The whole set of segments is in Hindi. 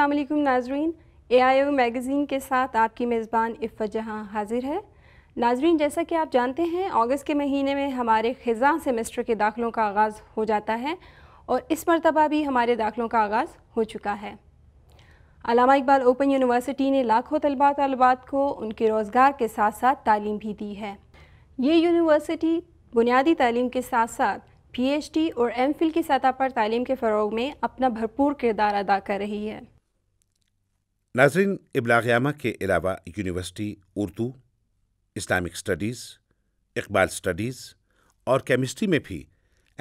अस्सलाम नाजरीन ए आई ओ मैगज़ीन के साथ आपकी मेज़बान इफ़ा जहाँ हाज़िर है नाजरीन जैसा कि आप जानते हैं अगस्त के महीने में हमारे ख़ज़ा सेमेस्टर के दाखिलों का आगाज़ हो जाता है और इस मरतबा भी हमारे दाखिलों का आगाज़ हो चुका है अलामा इकबाल ओपन यूनिवर्सिटी ने लाखों तलबा तलबात को उनके रोज़गार के साथ साथ तालीम भी दी है ये यूनिवर्सिटी बुनियादी तालीम के साथ साथ डी और फिल की सतह पर तालीम के फ़रोग में अपना भरपूर किरदार अदा कर रही है नाजरीन इबलाग्यामा के अलावा university Urdu Islamic studies Iqbal studies और केमिस्ट्री में भी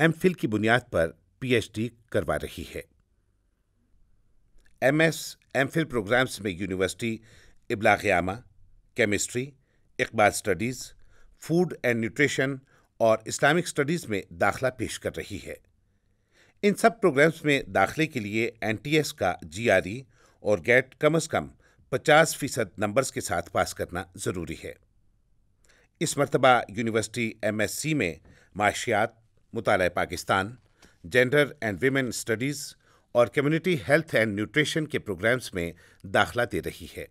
एम फिल की बुनियाद पर पीएचडी करवा रही है M S M Phil programs में यूनिवर्सिटी इबलाग्यामा chemistry Iqbal studies food and nutrition और इस्लामिक स्टडीज़ में दाखला पेश कर रही है इन सब प्रोग्राम्स में दाखिले के लिए एन का जी और गेट कम से कम 50 फीसद नंबर्स के साथ पास करना ज़रूरी है इस मरतबा यूनिवर्सिटी एम एस सी में माशियात मुताल Pakistan gender and women studies और कम्युनिटी हेल्थ एंड न्यूट्रिशन के प्रोग्राम्स में दाखिला दे रही है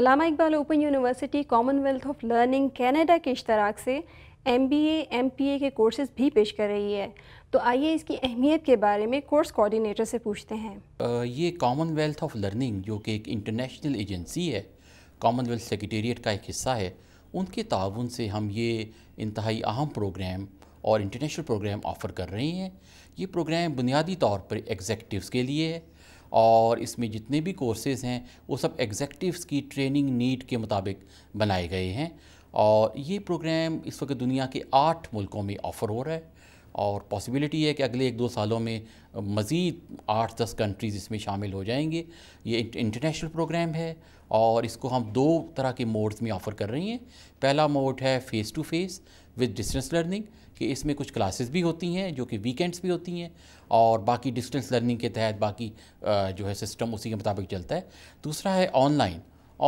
Allama Iqbal Open University Commonwealth of Learning Canada के इश्तराक से M B M P A के कोर्सेज़ भी पेश कर रही है तो आइए इसकी अहमियत के बारे में कोर्स कोऑर्डिनेटर से पूछते हैं ये कॉमनवेल्थ ऑफ लर्निंग जो कि एक इंटरनेशनल एजेंसी है कॉमनवेल्थ सेक्रेटेरिएट का एक हिस्सा है उनके ताउन से हम ये इंतहाई अहम प्रोग्राम और इंटरनेशनल प्रोग्राम ऑफ़र कर रहे हैं ये प्रोग्राम बुनियादी तौर पर एग्जेक्टिव के लिए है और इसमें जितने भी कोर्सेज़ हैं वो सब एग्जेक्टिवस की ट्रेनिंग नीड के मुताबिक बनाए गए हैं और ये प्रोग्राम इस वक्त दुनिया के आठ मुल्कों में ऑफ़र हो रहा है और पॉसिबिलिटी है कि अगले एक दो सालों में मज़ीद आठ दस कंट्रीज़ इसमें शामिल हो जाएंगे ये इंटरनेशनल प्रोग्राम है और इसको हम दो तरह के मोड्स में ऑफ़र कर रही हैं पहला मोड है face to face with distance learning कि इसमें कुछ क्लासेस भी होती हैं जो कि वीकेंड्स भी होती हैं और बाकी डिस्टेंस लर्निंग के तहत बाकी जो है सिस्टम उसी के मुताबिक चलता है दूसरा है ऑनलाइन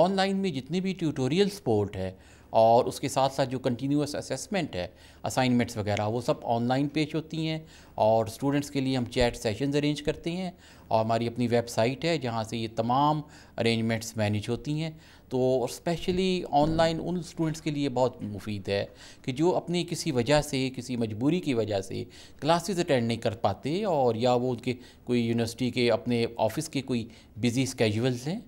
ऑनलाइन में जितने भी ट्यूटोरियल सपोर्ट है और उसके साथ साथ जो कंटिन्यूस असेसमेंट है असाइनमेंट्स वगैरह वो सब ऑनलाइन पेश होती हैं और स्टूडेंट्स के लिए हम चैट सेशंस अरेंज करते हैं और हमारी अपनी वेबसाइट है जहाँ से ये तमाम अरेंजमेंट्स मैनेज होती हैं तो स्पेशली ऑनलाइन उन स्टूडेंट्स के लिए बहुत मुफीद है कि जो अपनी किसी वजह से किसी मजबूरी की वजह से क्लासेस अटेंड नहीं कर पाते और या वो उनके कोई यूनिवर्सिटी के अपने ऑफिस के कोई बिज़ी स्केजुअल्स हैं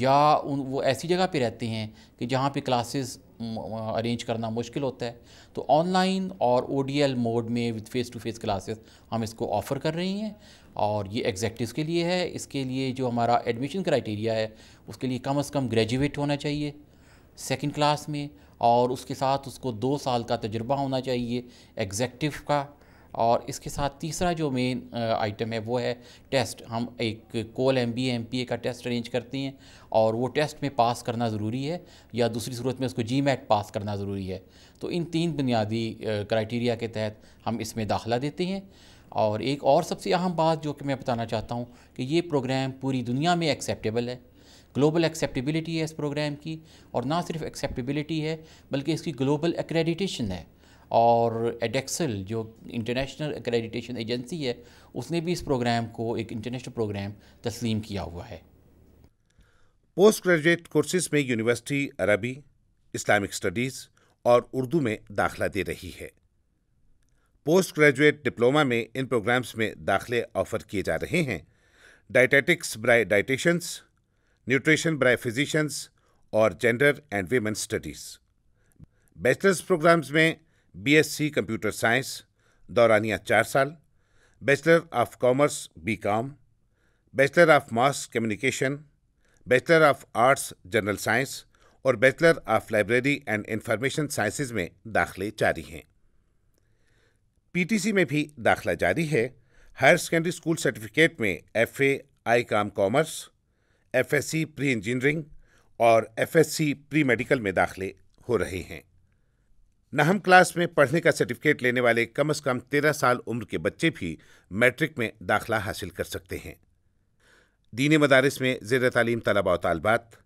या उन वो ऐसी जगह पे रहते हैं कि जहाँ पे क्लासेस अरेंज करना मुश्किल होता है तो ऑनलाइन और ओ मोड में with face to face classes हम इसको ऑफ़र कर रही हैं और ये एग्जैक्टिव के लिए है इसके लिए जो हमारा एडमिशन क्राइटेरिया है उसके लिए कम अज़ कम ग्रेजुएट होना चाहिए सेकेंड क्लास में और उसके साथ उसको दो साल का तजुर्बा होना चाहिए एग्जैक्टिव का और इसके साथ तीसरा जो मेन आइटम है वो है टेस्ट हम एक कोल M B M P A का टेस्ट अरेंज करते हैं और वो टेस्ट में पास करना ज़रूरी है या दूसरी सूरत में उसको जी मैट पास करना ज़रूरी है तो इन तीन बुनियादी क्राइटेरिया के तहत हम इसमें दाखिला देते हैं और एक और सबसे अहम बात जो कि मैं बताना चाहता हूँ कि ये प्रोग्राम पूरी दुनिया में एक्सेप्टेबल है ग्लोबल एक्सेप्टेबिलिटी है इस प्रोग्राम की और ना सिर्फ एक्सेप्टेबिलिटी है बल्कि इसकी ग्लोबल एक्रेडिटेशन है और एडेक्सल जो इंटरनेशनल एक्रेडिटेशन एजेंसी है उसने भी इस प्रोग्राम को एक इंटरनेशनल प्रोग्राम तस्लीम किया हुआ है पोस्ट ग्रेजुएट कोर्सेज में यूनिवर्सिटी अरबी इस्लामिक स्टडीज़ और उर्दू में दाखला दे रही है पोस्ट ग्रेजुएट डिप्लोमा में इन प्रोग्राम्स में दाखले ऑफर किए जा रहे हैं डाइटेटिक्स ब्राय डाइटिशंस न्यूट्रिशन ब्राय फिजिशंस और gender and women studies bachelors programs में बीएससी कंप्यूटर साइंस दौरानिया चार साल bachelor of commerce B Com bachelor of mass communication bachelor of arts general science और bachelor of library and information sciences में दाखिले जारी हैं पीटीसी में भी दाखिला जारी है हायर सेकेंडरी स्कूल सर्टिफिकेट में F A I com commerce F S C pre engineering और F S C pre medical में दाखिले हो रहे हैं नहम क्लास में पढ़ने का सर्टिफिकेट लेने वाले कम से कम तेरह साल उम्र के बच्चे भी मैट्रिक में दाखिला हासिल कर सकते हैं दीन मदारस में जेर तालीम तलबा तलबात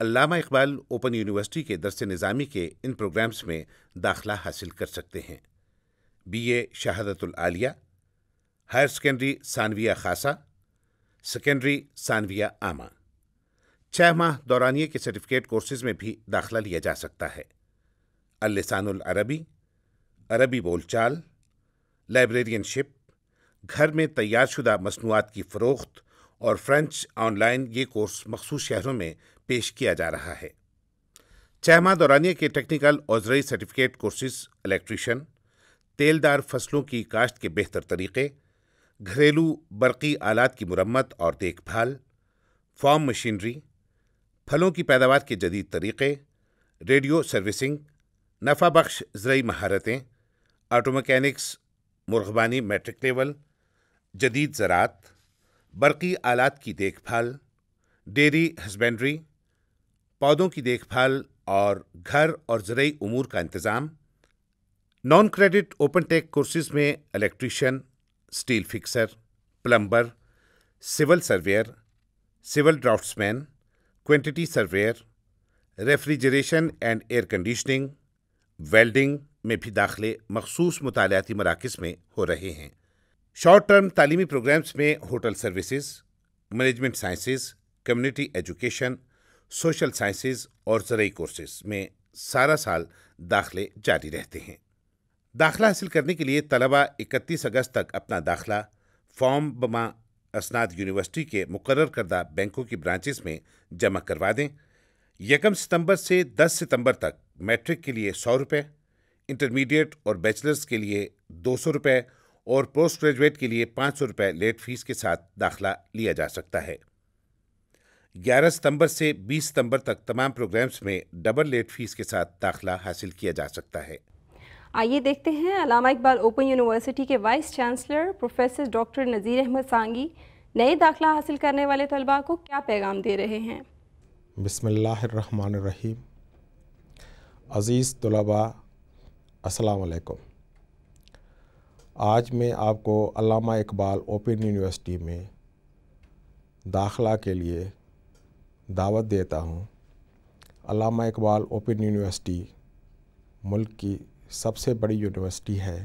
अलामा इकबाल ओपन यूनिवर्सिटी के दरस निज़ामी के इन प्रोग्राम्स में दाखिला हासिल कर सकते हैं बी ए शहादतुल्लिया हायर सेकेंडरी सानविया खासा सेकेंडरी सानविया आमा छः माह दौरानिए के सर्टिफिकेट कोर्सेज में भी दाखिला लिया जा सकता है अलिसान अरबी अरबी बोलचाल लाइब्रेरियनशिप घर में तैयारशुदा मसनूआत की फ़रोख्त और फ्रेंच ऑनलाइन ये कोर्स मखसूस शहरों में पेश किया जा रहा है चहमा दौरानिया के टेक्निकल औजरई सर्टिफिकेट कोर्सेज इलेक्ट्रिशियन तेलदार फसलों की काश्त के बेहतर तरीके घरेलू बरकी आलात की मरम्मत और देखभाल फार्म मशीनरी फलों की पैदावार के जदीद तरीक़े रेडियो सर्विसिंग नफा बख्श ज़रूरी महारतें आटो मकैनिक्स मुर्गबानी मेट्रिक लेवल जदीद ज़रात बरकी आलात की देखभाल डेरी हस्बेंड्री पौधों की देखभाल और घर और ज़रूरी अमूर का इंतज़ाम non credit open tech courses में electrician steel fixer plumber civil surveyor civil draftsman quantity surveyor refrigeration and air conditioning welding में भी दाखिले मखसूस मतालियाती मराकज़ में हो रहे हैं शॉर्ट टर्म तालीमी प्रोग्राम्स में hotel services management sciences community education social sciences और ज़रूरी कोर्सेस में सारा साल दाखिले जारी रहते हैं दाखिला हासिल करने के लिए तलबा इकतीस अगस्त तक अपना दाखिला फॉर्म बमा असनाद यूनिवर्सिटी के मुकर करदा बैंकों की ब्रांचेस में जमा करवा दें यकम सितंबर से 10 सितंबर तक मैट्रिक के लिए सौ रुपये इंटरमीडिएट और बैचलर्स के लिए दो सौ रुपये और पोस्ट ग्रेजुएट के लिए पाँच सौ रुपये लेट फीस के साथ दाखला लिया जा सकता है 11 सितंबर से 20 सितंबर तक तमाम प्रोग्राम्स में डबल लेट फीस के साथ दाखला हासिल किया जा सकता है आइए देखते हैं अलामा इकबाल ओपन यूनिवर्सिटी के vice chancellor professor doctor Nazir Ahmed Sangi नए दाखला हासिल करने वाले तलबा को क्या पैगाम दे रहे हैं रहीम अज़ीज़ तलबा असलकुम आज मैं आपको अलामा इकबाल ओपन यूनिवर्सिटी में दाखला के लिए दावत देता हूँ अलामा इकबाल ओपन यूनिवर्सिटी मुल्क की सबसे बड़ी यूनिवर्सिटी है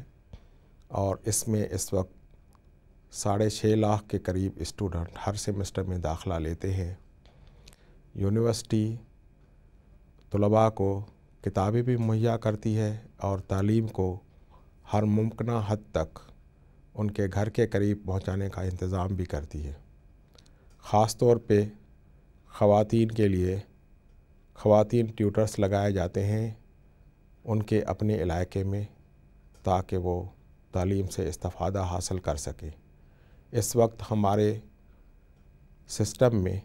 और इसमें इस वक्त साढ़े छः लाख के करीब स्टूडेंट हर सेमेस्टर में दाखला लेते हैं यूनिवर्सिटी तलबा को किताबें भी मुहैया करती है और तालीम को हर मुमकिन हद तक उनके घर के करीब पहुंचाने का इंतज़ाम भी करती है ख़ास तौर पे ख़वातीन के लिए ख़वातीन ट्यूटर्स लगाए जाते हैं उनके अपने इलाके में ताकि वो तालीम से इस्ता हासिल कर सकें इस वक्त हमारे सिस्टम में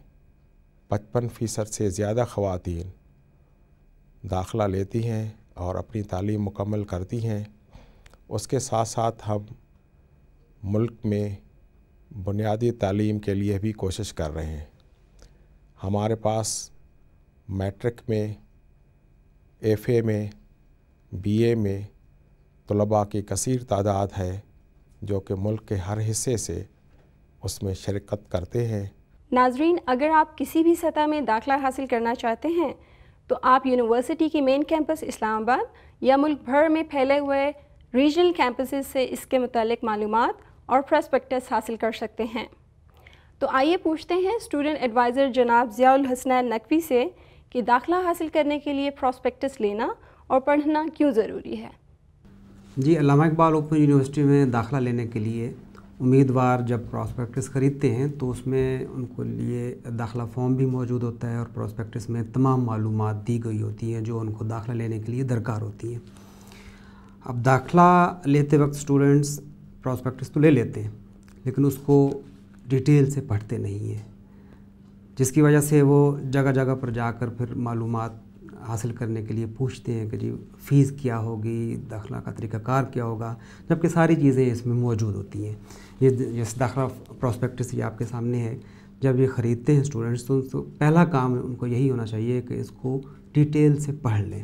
पचपन फ़ीसद से ज़्यादा ख़वान दाखला लेती हैं और अपनी तालीम मुकम्मल करती हैं उसके साथ साथ हम मुल्क में बुनियादी तालीम के लिए भी कोशिश कर रहे हैं हमारे पास मैट्रिक में एफ ए में बी ए में तलबा की कसर तादाद है जो कि मुल्क के हर हिस्से से उसमें शिरकत करते हैं नाजरीन अगर आप किसी भी सतह में दाखला हासिल करना चाहते हैं तो आप यूनिवर्सिटी के मेन कैंपस इस्लामाबाद या मुल्क भर में फैले हुए रीजनल कैंपस से इसके मतलब मालूम और प्रस्पेक्टस हासिल कर सकते हैं तो आइए पूछते हैं स्टूडेंट एडवाइज़र जनाब ज़ियाल हसनैन नकवी से कि दाखला हासिल करने के लिए प्रॉस्पेक्टस लेना और पढ़ना क्यों ज़रूरी है जी अलामा इकबाल ओपन यूनिवर्सिटी में दाखला लेने के लिए उम्मीदवार जब प्रॉस्पेक्टस ख़रीदते हैं तो उसमें उनको लिए दाखिला फॉर्म भी मौजूद होता है और प्रॉस्पेक्टस में तमाम मालूम दी गई होती हैं जो उनको दाखिला लेने के लिए दरकार होती हैं अब दाखिला लेते वक्त स्टूडेंट्स प्रॉस्पेक्टस तो ले लेते हैं लेकिन उसको डिटेल से पढ़ते नहीं हैं जिसकी वजह से वो जगह जगह पर जाकर फिर मालूम हासिल करने के लिए पूछते हैं कि जी फ़ीस क्या होगी दाखिला का तरीक़ाकार क्या होगा जबकि सारी चीज़ें इसमें मौजूद होती हैं ये जैसे दाखिला प्रॉस्पेक्टस ये आपके सामने है जब ये ख़रीदते हैं स्टूडेंट्स तो, तो पहला काम उनको यही होना चाहिए कि इसको डिटेल से पढ़ लें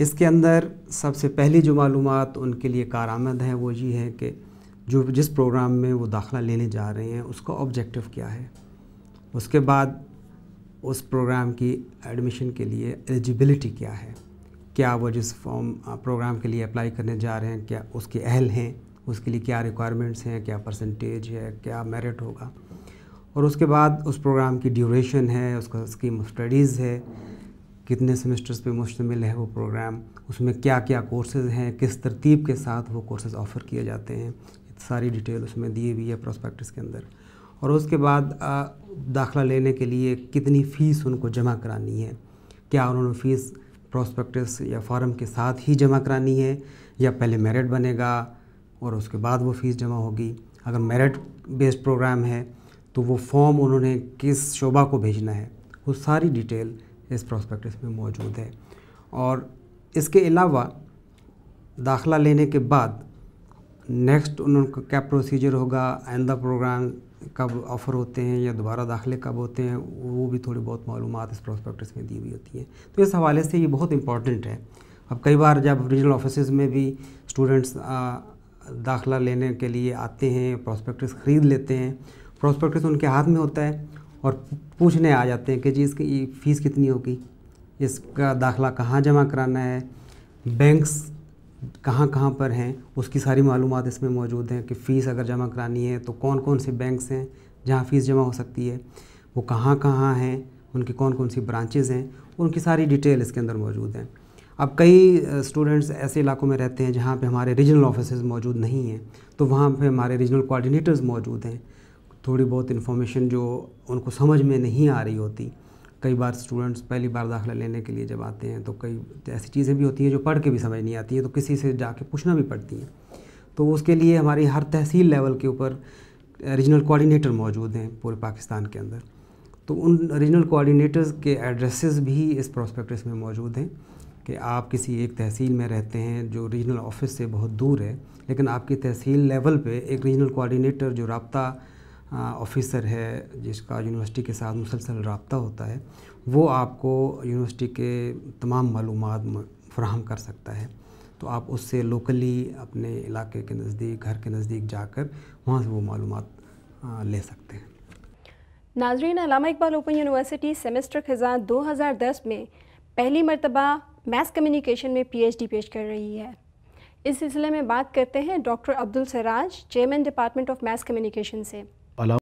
इसके अंदर सबसे पहली जो मालूम उनके लिए कार आमद है वो ये है कि जो जिस प्रोग्राम में वो दाखिला लेने जा रहे हैं उसका ऑब्जेक्टिव क्या है उसके बाद उस प्रोग्राम की एडमिशन के लिए एलिजिबिलिटी क्या है क्या वो जिस फॉर्म प्रोग्राम के लिए अप्लाई करने जा रहे हैं क्या उसके अहल हैं उसके लिए क्या रिक्वायरमेंट्स हैं क्या परसेंटेज है क्या मेरिट होगा और उसके बाद उस प्रोग्राम की ड्यूरेशन है उसका स्कीम ऑफ स्टडीज़ है कितने सेमेस्टर्स पे मुश्तमिल है वो प्रोग्राम उसमें क्या क्या कोर्सेज़ हैं किस तरतीब के साथ वो कोर्सेज़ ऑफ़र किए जाते हैं सारी डिटेल उसमें दी हुई है प्रोस्पेक्टिस के अंदर और उसके बाद दाखला लेने के लिए कितनी फ़ीस उनको जमा करानी है क्या उन्होंने फ़ीस प्रोस्पेक्टस या फॉर्म के साथ ही जमा करानी है या पहले मेरिट बनेगा और उसके बाद वो फ़ीस जमा होगी अगर मेरिट बेस्ड प्रोग्राम है तो वो फॉर्म उन्होंने किस शोबा को भेजना है वो सारी डिटेल इस प्रोस्पेक्टस में मौजूद है और इसके अलावा दाखला लेने के बाद नेक्स्ट उनका क्या प्रोसीजर होगा आइंदा प्रोग्राम कब ऑफ़र होते हैं या दोबारा दाखिले कब होते हैं वो भी थोड़ी बहुत मालूम इस प्रोस्पेक्टस में दी हुई होती हैं तो इस हवाले से ये बहुत इंपॉर्टेंट है अब कई बार जब रीजनल ऑफिस में भी स्टूडेंट्स दाखला लेने के लिए आते हैं प्रोस्पेक्टस ख़रीद लेते हैं प्रोस्पेक्टस उनके हाथ में होता है और पूछने आ जाते हैं कि जी इसकी फ़ीस कितनी होगी इसका दाखला कहाँ जमा कराना है बैंक्स कहाँ कहाँ पर हैं उसकी सारी मालूम इसमें मौजूद हैं कि फ़ीस अगर जमा करानी है तो कौन कौन से बैंक्स हैं जहाँ फ़ीस जमा हो सकती है वो कहाँ कहाँ हैं उनकी कौन कौन सी ब्रांचेज़ हैं उनकी सारी डिटेल इसके अंदर मौजूद हैं अब कई स्टूडेंट्स ऐसे इलाकों में रहते हैं जहाँ पे हमारे रीजनल ऑफिस मौजूद नहीं हैं तो वहाँ पे हमारे रीजनल कोऑर्डिनेटर्स मौजूद हैं थोड़ी बहुत इन्फॉर्मेशन जो उनको समझ में नहीं आ रही होती कई बार स्टूडेंट्स पहली बार दाखिला लेने के लिए जब आते हैं तो कई ऐसी चीज़ें भी होती हैं जो पढ़ के भी समझ नहीं आती है तो किसी से जाके पूछना भी पड़ती हैं तो उसके लिए हमारी हर तहसील लेवल के ऊपर रीजनल कोऑर्डिनेटर मौजूद हैं पूरे पाकिस्तान के अंदर तो उन रीजनल कोऑर्डिनेटर्स के एड्रेसेस भी इस प्रोस्पेक्टस में मौजूद हैं कि आप किसी एक तहसील में रहते हैं जो रीजनल ऑफिस से बहुत दूर है लेकिन आपकी तहसील लेवल पे एक रीजनल कोऑर्डिनेटर जो रबता ऑफिसर हाँ, है जिसका यूनिवर्सिटी के साथ मुसलसल रबता होता है वो आपको यूनिवर्सिटी के तमाम मालूम फ्राहम कर सकता है तो आप उससे लोकली अपने इलाके के नज़दीक घर के नज़दीक जाकर वहाँ से वो मालूम ले सकते हैं नाजरीन Allama Iqbal Open University semester खजान 2010 में पहली मरतबा मैथ कम्युनिकेशन में पीएचडी पेश कर रही है इस सिलसिले में बात करते हैं doctor Abdul Siraj chairman department of mass communication से अलाउ